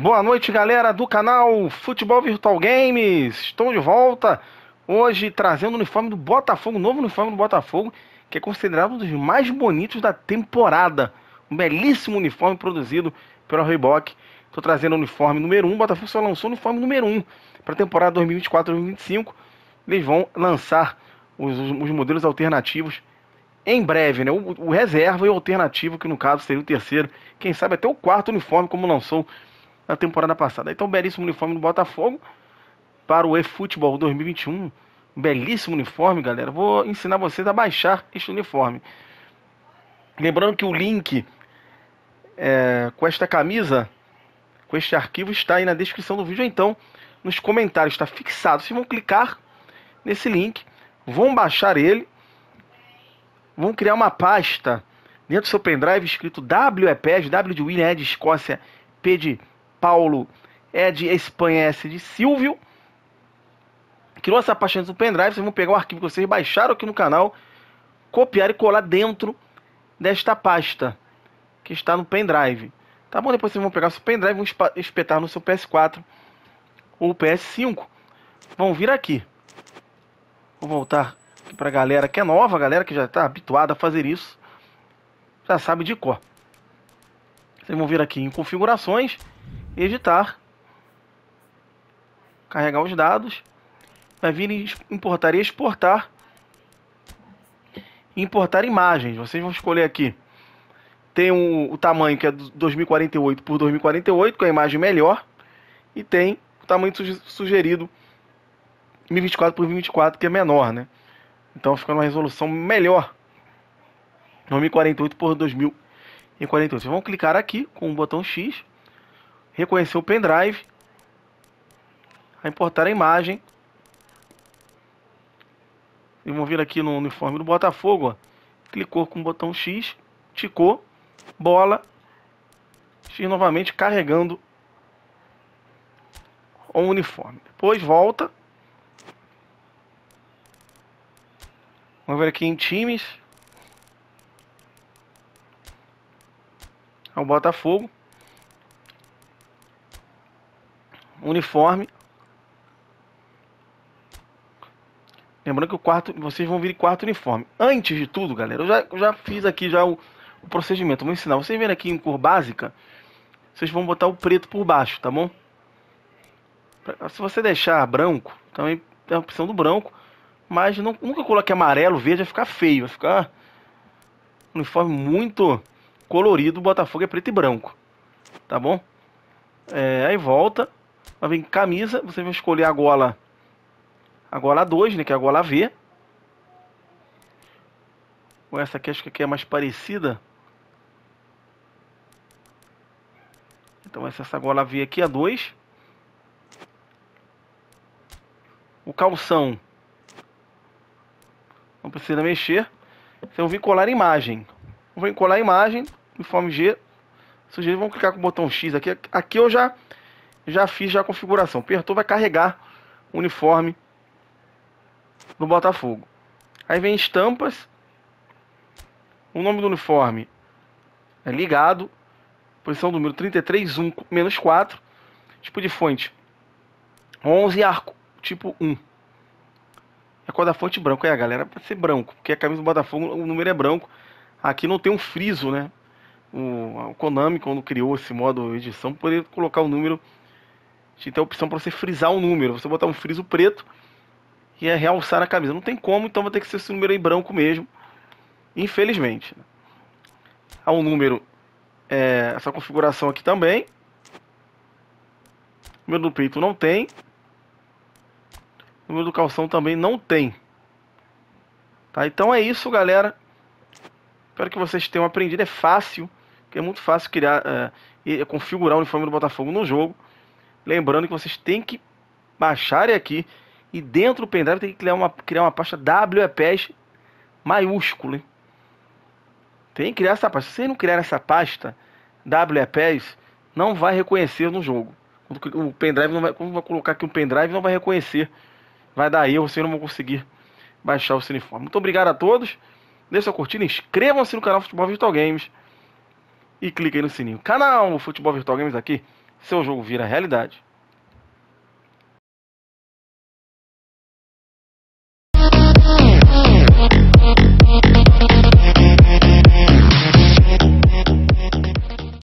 Boa noite, galera do canal Futebol Virtual Games. Estou de volta hoje trazendo o uniforme do Botafogo, o novo uniforme do Botafogo, que é considerado um dos mais bonitos da temporada. Um belíssimo uniforme produzido pela Reebok. Estou trazendo o uniforme número 1. O Botafogo só lançou o uniforme número 1 para a temporada 2024-2025. Eles vão lançar os, os, modelos alternativos em breve, né? O, o reserva e o alternativo, que no caso seria o terceiro, quem sabe até o quarto uniforme, como lançou na temporada passada. Então, belíssimo uniforme do Botafogo para o eFootball 2021. Belíssimo uniforme, galera. Vou ensinar vocês a baixar este uniforme. Lembrando que o link é, com esta camisa, com este arquivo, está aí na descrição do vídeo. Então, nos comentários está fixado. Vocês vão clicar nesse link, vão baixar ele, vão criar uma pasta dentro do seu pendrive escrito WEPES, W de William, E de Escócia, P de Paulo é de Espanha, S de Silvio. Criou essa pastinha do pendrive, vocês vão pegar o arquivo que vocês baixaram aqui no canal, copiar e colar dentro desta pasta que está no pendrive. Tá bom? Depois vocês vão pegar o seu pendrive, vão espetar no seu PS4 ou PS5. Vão vir aqui. Vou voltar para a galera que é nova, galera que já está habituada a fazer isso, já sabe de cor. Vocês vão vir aqui em configurações, editar, carregar os dados, vai vir em importar e exportar, importar imagens. Vocês vão escolher aqui. Tem o tamanho que é 2048 por 2048, que é a imagem melhor, e tem o tamanho sugerido 1024 por 1024, que é menor, né? Então fica uma resolução melhor. 2048 por 2048 em 41. Vocês vão clicar aqui com o botão X, reconhecer o pendrive, a importar a imagem. E vão vir aqui no uniforme do Botafogo, ó. clicou com o botão X, ticou, bola, X novamente carregando o uniforme. Depois volta. Vamos ver aqui em times. ao é Botafogo. Uniforme. Lembrando que o quarto, vocês vão vir quarto uniforme. Antes de tudo, galera, eu já, eu já fiz aqui já o, o procedimento. Vou ensinar. Vocês vendo aqui em cor básica, vocês vão botar o preto por baixo, tá bom? Se você deixar branco, também tem a opção do branco. Mas não, nunca coloque amarelo, verde, vai ficar feio. Vai ficar um uniforme muito colorido, o Botafogo é preto e branco. Tá bom? É, aí volta. Aí vem camisa, você vai escolher a gola. A gola 2, né? Que é a gola V. Ou essa aqui, acho que aqui é mais parecida. Então essa, essa gola V aqui, a é 2. O calção. Não precisa mexer. Vocês vão vir colar imagem vou encolar a imagem, informe G. vamos clicar com o botão X aqui. Aqui eu já, já fiz já a configuração. Apertou, vai carregar o uniforme do Botafogo. Aí vem estampas. O nome do uniforme é ligado. Posição do número 33, 1, menos 4. Tipo de fonte. 11 arco, tipo 1. É a cor da fonte branco. É, galera, para ser branco. Porque a camisa do Botafogo, o número é branco. Aqui não tem um friso, né? O, o Konami, quando criou esse modo edição, poderia colocar o um número. Tinha a opção para você frisar o um número. Você botar um friso preto e é realçar a camisa. Não tem como, então vai ter que ser esse número aí branco mesmo. Infelizmente. Né? Há um número. É, essa configuração aqui também. O número do peito não tem. O número do calção também não tem. Tá? Então é isso, galera. Espero que vocês tenham aprendido. É fácil, é muito fácil criar, é, é, configurar o uniforme do Botafogo no jogo. Lembrando que vocês têm que baixarem aqui e dentro do pendrive tem que criar uma, criar uma pasta WEPES maiúscula Hein? Tem que criar essa pasta. Se não criar essa pasta WEPES, não vai reconhecer no jogo. O pendrive não vai, quando vai colocar aqui um pendrive, não vai reconhecer. Vai dar erro, vocês não vão conseguir baixar o uniforme. Muito obrigado a todos. Deixe sua curtida, inscrevam-se no canal Futebol Virtual Games e clique aí no sininho. Canal Futebol Virtual Games aqui, seu jogo vira realidade.